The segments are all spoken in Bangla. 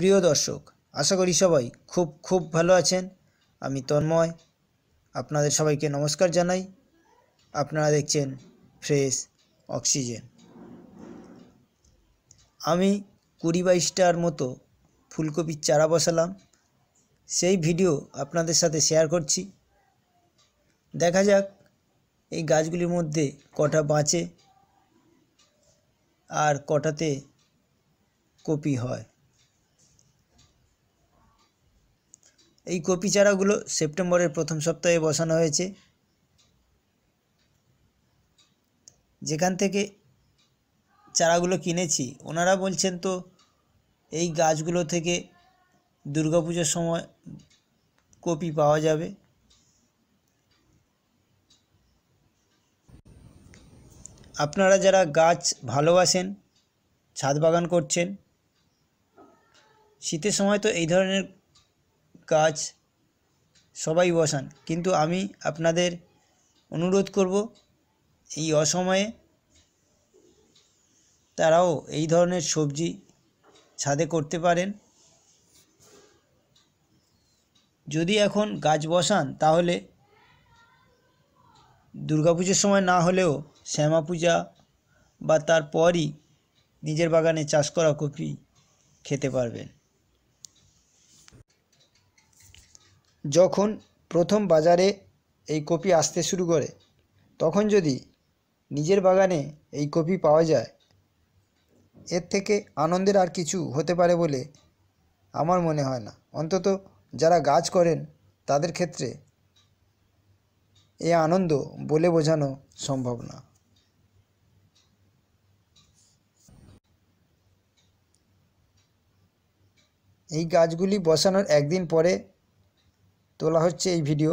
প্রিয় দর্শক আশা করি সবাই খুব খুব ভালো আছেন আমি তন্ময় আপনাদের সবাইকে নমস্কার জানাই আপনারা দেখছেন ফ্রেশ অক্সিজেন আমি কুড়ি বাইশটার মতো ফুলকপির চারা বসালাম সেই ভিডিও আপনাদের সাথে শেয়ার করছি দেখা যাক এই গাছগুলির মধ্যে কটা বাঁচে আর কটাতে কপি হয় এই কপি চারাগুলো সেপ্টেম্বরের প্রথম সপ্তাহে বসানো হয়েছে যেখান থেকে চারাগুলো কিনেছি ওনারা বলছেন তো এই গাছগুলো থেকে দুর্গাপুজোর সময় কপি পাওয়া যাবে আপনারা যারা গাছ ভালোবাসেন ছাদ বাগান করছেন শীতের সময় তো এই ধরনের কাজ সবাই বসান কিন্তু আমি আপনাদের অনুরোধ করব এই অসময়ে তারাও এই ধরনের সবজি ছাদে করতে পারেন যদি এখন গাছ বসান তাহলে দুর্গাপুজোর সময় না হলেও শ্যামা পূজা বা তারপরই নিজের বাগানে চাষ করা কপি খেতে পারবেন যখন প্রথম বাজারে এই কপি আসতে শুরু করে তখন যদি নিজের বাগানে এই কপি পাওয়া যায় এর থেকে আনন্দের আর কিছু হতে পারে বলে আমার মনে হয় না অন্তত যারা গাছ করেন তাদের ক্ষেত্রে এ আনন্দ বলে বোঝানো সম্ভব না এই গাছগুলি বসানোর একদিন পরে তোলা হচ্ছে এই ভিডিও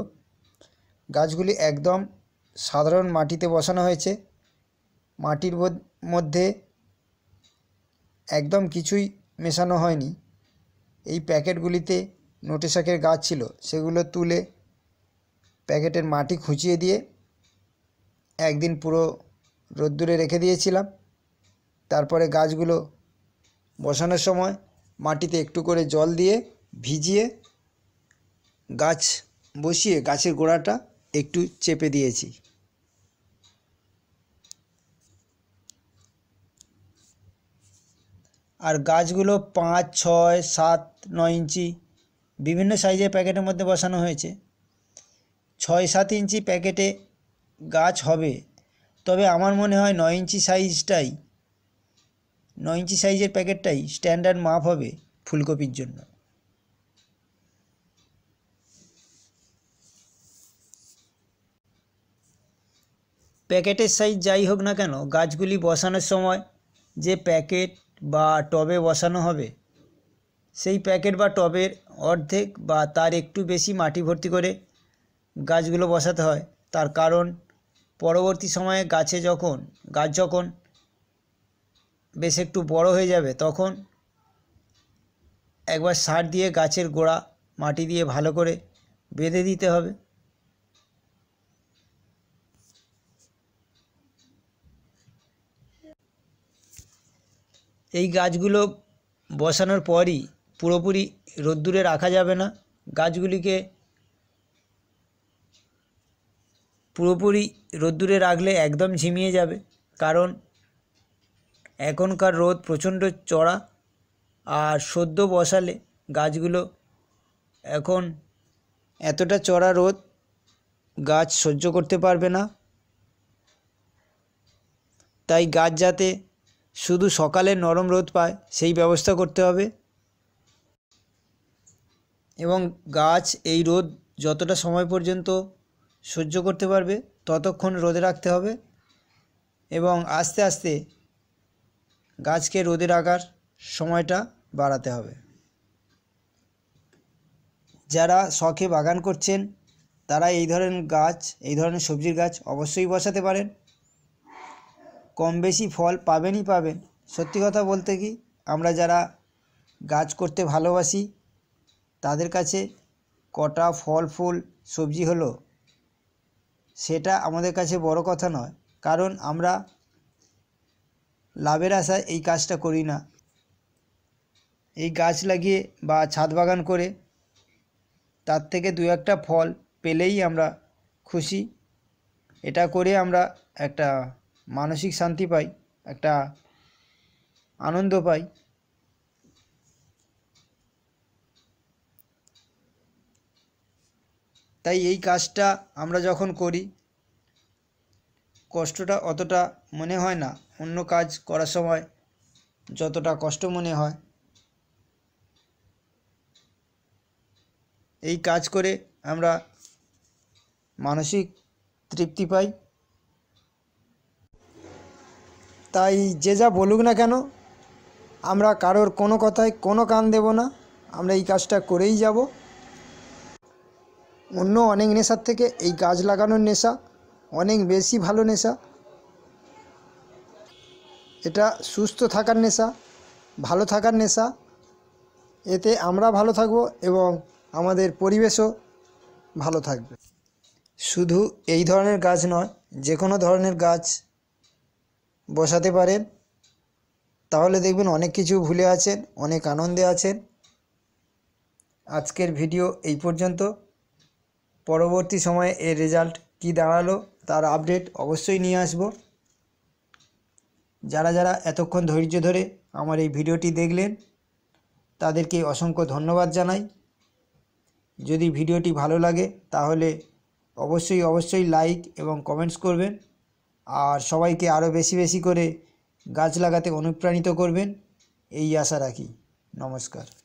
গাছগুলি একদম সাধারণ মাটিতে বসানো হয়েছে মাটির মধ্যে একদম কিছুই মেশানো হয়নি এই প্যাকেটগুলিতে নোটে শাকের গাছ ছিল সেগুলো তুলে প্যাকেটের মাটি খুঁচিয়ে দিয়ে একদিন পুরো রোদ্দুরে রেখে দিয়েছিলাম তারপরে গাছগুলো বসানোর সময় মাটিতে একটু করে জল দিয়ে ভিজিয়ে গাছ বসিয়ে গাছের গোড়াটা একটু চেপে দিয়েছি আর গাছগুলো পাঁচ ছয় সাত নয় ইঞ্চি বিভিন্ন সাইজের প্যাকেটের মধ্যে বসানো হয়েছে ছয় সাত ইঞ্চি প্যাকেটে গাছ হবে তবে আমার মনে হয় নয় ইঞ্চি সাইজটাই নয় ইঞ্চি সাইজের প্যাকেটটাই স্ট্যান্ডার্ড মাপ হবে ফুলকপির জন্য প্যাকেটের সাইজ যাই হোক না কেন গাছগুলি বসানোর সময় যে প্যাকেট বা টবে বসানো হবে সেই প্যাকেট বা টবের অর্ধেক বা তার একটু বেশি মাটি ভর্তি করে গাছগুলো বসাতে হয় তার কারণ পরবর্তী সময়ে গাছে যখন গাছ যখন বেশ একটু বড় হয়ে যাবে তখন একবার সার দিয়ে গাছের গোড়া মাটি দিয়ে ভালো করে বেঁধে দিতে হবে এই গাছগুলো বসানোর পরই পুরোপুরি রোদ্দুরে রাখা যাবে না গাছগুলিকে পুরোপুরি রোদ্দুরে রাখলে একদম ঝিমিয়ে যাবে কারণ এখনকার রোদ প্রচণ্ড চড়া আর সদ্য বসালে গাছগুলো এখন এতটা চড়া রোদ গাছ সহ্য করতে পারবে না তাই গাছ যাতে শুধু সকালে নরম রোদ পায় সেই ব্যবস্থা করতে হবে এবং গাছ এই রোদ যতটা সময় পর্যন্ত সহ্য করতে পারবে ততক্ষণ রোদে রাখতে হবে এবং আস্তে আস্তে গাছকে রোদে রাখার সময়টা বাড়াতে হবে যারা শখে বাগান করছেন তারা এই ধরনের গাছ এই ধরনের সবজির গাছ অবশ্যই বসাতে পারেন কম বেশি ফল পাবেনই পাবেন সত্যি কথা বলতে কি আমরা যারা গাছ করতে ভালোবাসি তাদের কাছে কটা ফল ফুল সবজি হলো সেটা আমাদের কাছে বড় কথা নয় কারণ আমরা লাভের আশায় এই কাজটা করি না এই গাছ লাগিয়ে বা ছাদ বাগান করে তার থেকে দু একটা ফল পেলেই আমরা খুশি এটা করে আমরা একটা মানসিক শান্তি পাই একটা আনন্দ পাই তাই এই কাজটা আমরা যখন করি কষ্টটা অতটা মনে হয় না অন্য কাজ করার সময় যতটা কষ্ট মনে হয় এই কাজ করে আমরা মানসিক তৃপ্তি পাই তাই যে যা বলুক না কেন আমরা কারোর কোনো কথায় কোনো কান দেব না আমরা এই কাজটা করেই যাব অন্য অনেক নেশার থেকে এই গাছ লাগানোর নেশা অনেক বেশি ভালো নেশা এটা সুস্থ থাকার নেশা ভালো থাকার নেশা এতে আমরা ভালো থাকব এবং আমাদের পরিবেশও ভালো থাকবে শুধু এই ধরনের গাছ নয় যে কোনো ধরনের গাছ বসাতে পারেন তাহলে দেখবেন অনেক কিছু ভুলে আছেন অনেক আনন্দে আছেন আজকের ভিডিও এই পর্যন্ত পরবর্তী সময়ে এর রেজাল্ট কি দাঁড়ালো তার আপডেট অবশ্যই নিয়ে আসব যারা যারা এতক্ষণ ধৈর্য ধরে আমার এই ভিডিওটি দেখলেন তাদেরকে অসংখ্য ধন্যবাদ জানাই যদি ভিডিওটি ভালো লাগে তাহলে অবশ্যই অবশ্যই লাইক এবং কমেন্টস করবেন আর সবাইকে আরও বেশি বেশি করে গাছ লাগাতে অনুপ্রাণিত করবেন এই আশা রাখি নমস্কার